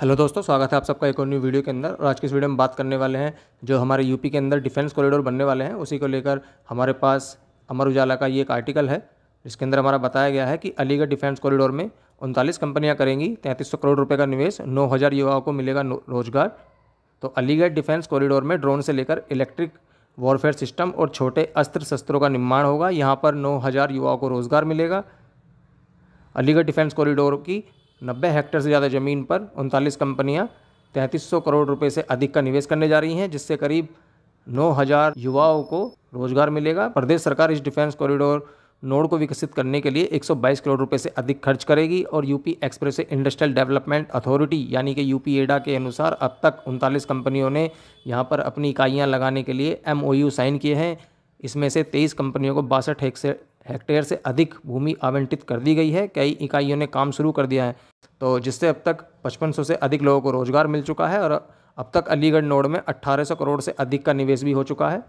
hello दोस्तों स्वागत है आप सबका एक और न्यू वीडियो के अंदर और आज की इस वीडियो में बात करने वाले हैं जो हमारे यूपी के अंदर डिफेंस कॉरिडोर बनने वाले हैं उसी को लेकर हमारे पास अमर उजाला का ये एक आर्टिकल है जिसके अंदर हमारा बताया गया है कि अलीगढ़ डिफेंस कॉरिडोर में उनतालीस कंपनियाँ करेंगी तैंतीस करोड़ रुपये का निवेश नौ युवाओं को मिलेगा रोजगार तो अलीगढ़ डिफेंस कॉरिडोर में ड्रोन से लेकर इलेक्ट्रिक वॉरफेयर सिस्टम और छोटे अस्त्र शस्त्रों का निर्माण होगा यहाँ पर नौ युवाओं को रोज़गार मिलेगा अलीगढ़ डिफेंस कॉरिडोर की नब्बे हेक्टेयर से ज़्यादा ज़मीन पर उनतालीस कंपनियाँ तैंतीस करोड़ रुपये से अधिक का निवेश करने जा रही हैं जिससे करीब 9000 युवाओं को रोजगार मिलेगा प्रदेश सरकार इस डिफेंस कॉरिडोर नोड को विकसित करने के लिए 122 करोड़ रुपए से अधिक खर्च करेगी और UP express industrial development authority यानी कि यूपी एडा के अनुसार अब तक उनतालीस कंपनियों ने यहां पर अपनी इकाइयाँ लगाने के लिए एम साइन किए हैं इसमें से तेईस कंपनियों को बासठ हेक्टेयर से अधिक भूमि आवंटित कर दी गई है कई इकाइयों ने काम शुरू कर दिया है तो जिससे अब तक 5500 से अधिक लोगों को रोज़गार मिल चुका है और अब तक अलीगढ़ नोड में 1800 करोड़ से अधिक का निवेश भी हो चुका है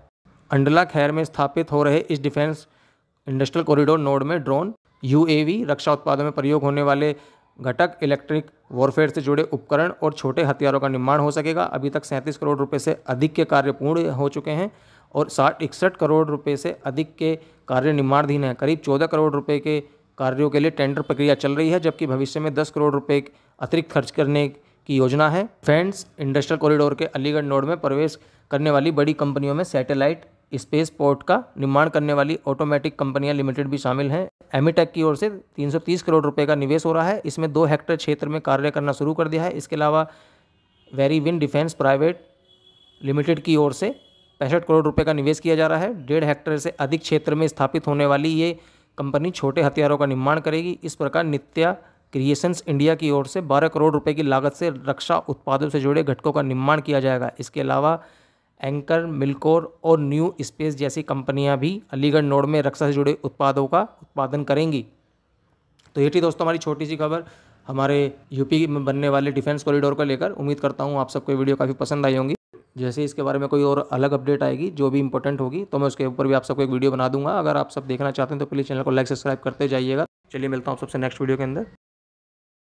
अंडला खैर में स्थापित हो रहे इस डिफेंस इंडस्ट्रियल कॉरिडोर नोड में ड्रोन यू रक्षा उत्पादों में प्रयोग होने वाले घटक इलेक्ट्रिक वॉरफेयर से जुड़े उपकरण और छोटे हथियारों का निर्माण हो सकेगा अभी तक सैंतीस करोड़ रुपये से अधिक के कार्य पूर्ण हो चुके हैं और साठ इकसठ करोड़ रुपए से अधिक के कार्य निर्माणाधीन हैं करीब चौदह करोड़ रुपए के कार्यों के लिए टेंडर प्रक्रिया चल रही है जबकि भविष्य में दस करोड़ रुपए अतिरिक्त खर्च करने की योजना है फ्रेंड्स इंडस्ट्रियल कॉरिडोर के अलीगढ़ नोड में प्रवेश करने वाली बड़ी कंपनियों में सैटेलाइट स्पेस पोर्ट का निर्माण करने वाली ऑटोमेटिक कंपनियां लिमिटेड भी शामिल हैं एमिटेक की ओर से 330 करोड़ रुपए का निवेश हो रहा है इसमें दो हेक्टेयर क्षेत्र में कार्य करना शुरू कर दिया है इसके अलावा Veriwin defence private limited की ओर से पैंसठ करोड़ रुपए का निवेश किया जा रहा है डेढ़ हेक्टेयर से अधिक क्षेत्र में स्थापित होने वाली ये कंपनी छोटे हथियारों का निर्माण करेगी इस प्रकार नित्या क्रिएशंस इंडिया की ओर से 12 करोड़ रुपए की लागत से रक्षा उत्पादों से जुड़े घटकों का निर्माण किया जाएगा इसके अलावा एंकर मिल्कोर और न्यू स्पेस जैसी कंपनियां भी अलीगढ़ नोड में रक्षा से जुड़े उत्पादों का उत्पादन करेंगी तो ये थी दोस्तों हमारी छोटी सी खबर हमारे यूपी में बनने वाले डिफेंस कॉरिडोर को लेकर उम्मीद करता हूँ आप सबको वीडियो काफ़ी पसंद आई होंगी जैसे इसके बारे में कोई और अलग अपडेट आएगी जो भी इंपॉर्टेंट होगी तो मैं उसके ऊपर भी आप सबको एक वीडियो बना दूंगा अगर आप सब देखना चाहते हैं तो प्लीज़ चैनल को लाइक सब्सक्राइब करते जाइएगा चलिए मिलता हूँ सबसे नेक्स्ट वीडियो के अंदर